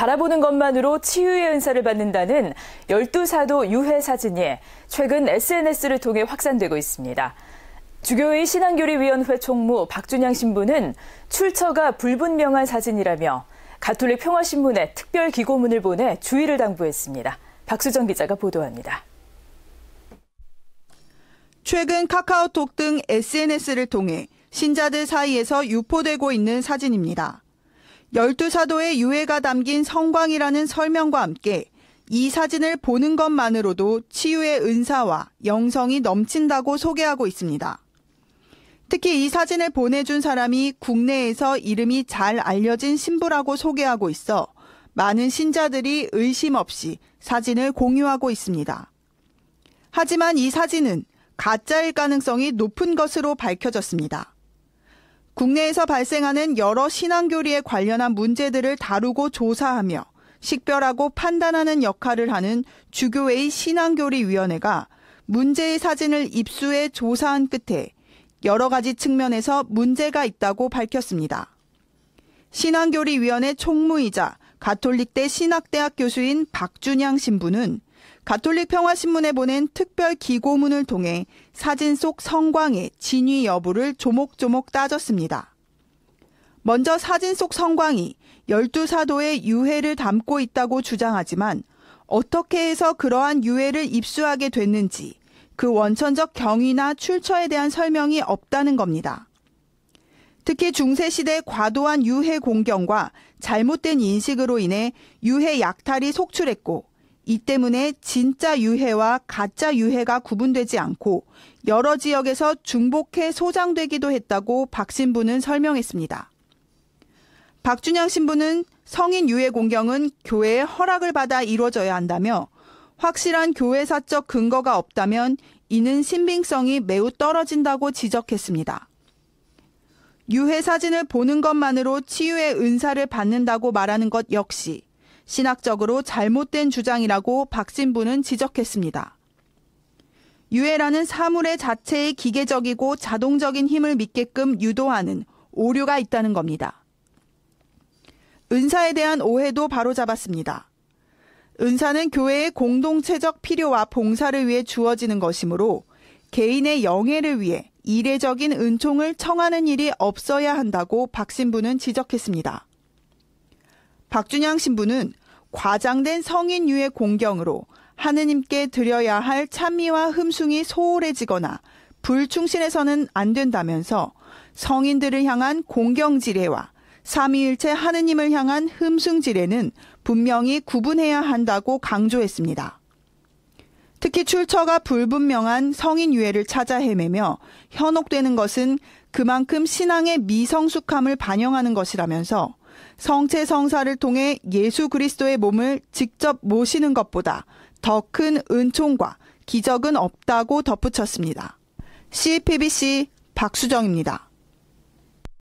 바라보는 것만으로 치유의 은사를 받는다는 12사도 유해 사진이 최근 SNS를 통해 확산되고 있습니다. 주교의 신앙교리위원회 총무 박준양 신부는 출처가 불분명한 사진이라며 가톨릭 평화신문에 특별 기고문을 보내 주의를 당부했습니다. 박수정 기자가 보도합니다. 최근 카카오톡 등 SNS를 통해 신자들 사이에서 유포되고 있는 사진입니다. 열두 사도의 유해가 담긴 성광이라는 설명과 함께 이 사진을 보는 것만으로도 치유의 은사와 영성이 넘친다고 소개하고 있습니다. 특히 이 사진을 보내준 사람이 국내에서 이름이 잘 알려진 신부라고 소개하고 있어 많은 신자들이 의심 없이 사진을 공유하고 있습니다. 하지만 이 사진은 가짜일 가능성이 높은 것으로 밝혀졌습니다. 국내에서 발생하는 여러 신앙교리에 관련한 문제들을 다루고 조사하며 식별하고 판단하는 역할을 하는 주교회의 신앙교리위원회가 문제의 사진을 입수해 조사한 끝에 여러 가지 측면에서 문제가 있다고 밝혔습니다. 신앙교리위원회 총무이자 가톨릭대 신학대학 교수인 박준양 신부는 가톨릭 평화신문에 보낸 특별 기고문을 통해 사진 속 성광의 진위 여부를 조목조목 따졌습니다. 먼저 사진 속 성광이 12사도의 유해를 담고 있다고 주장하지만 어떻게 해서 그러한 유해를 입수하게 됐는지 그 원천적 경위나 출처에 대한 설명이 없다는 겁니다. 특히 중세시대 과도한 유해 공경과 잘못된 인식으로 인해 유해 약탈이 속출했고 이 때문에 진짜 유해와 가짜 유해가 구분되지 않고 여러 지역에서 중복해 소장되기도 했다고 박 신부는 설명했습니다. 박준영 신부는 성인 유해 공경은 교회의 허락을 받아 이루어져야 한다며 확실한 교회사적 근거가 없다면 이는 신빙성이 매우 떨어진다고 지적했습니다. 유해 사진을 보는 것만으로 치유의 은사를 받는다고 말하는 것 역시 신학적으로 잘못된 주장이라고 박 신부는 지적했습니다. 유해라는 사물의 자체의 기계적이고 자동적인 힘을 믿게끔 유도하는 오류가 있다는 겁니다. 은사에 대한 오해도 바로잡았습니다. 은사는 교회의 공동체적 필요와 봉사를 위해 주어지는 것이므로 개인의 영예를 위해 이례적인 은총을 청하는 일이 없어야 한다고 박 신부는 지적했습니다. 박준양 신부는 과장된 성인유의 공경으로 하느님께 드려야 할 찬미와 흠숭이 소홀해지거나 불충신해서는 안 된다면서 성인들을 향한 공경지례와 삼위일체 하느님을 향한 흠숭지례는 분명히 구분해야 한다고 강조했습니다. 특히 출처가 불분명한 성인 유해를 찾아 헤매며 현혹되는 것은 그만큼 신앙의 미성숙함을 반영하는 것이라면서 성체 성사를 통해 예수 그리스도의 몸을 직접 모시는 것보다 더 큰 은총과 기적은 없다고 덧붙였습니다. CPBC 박수정입니다.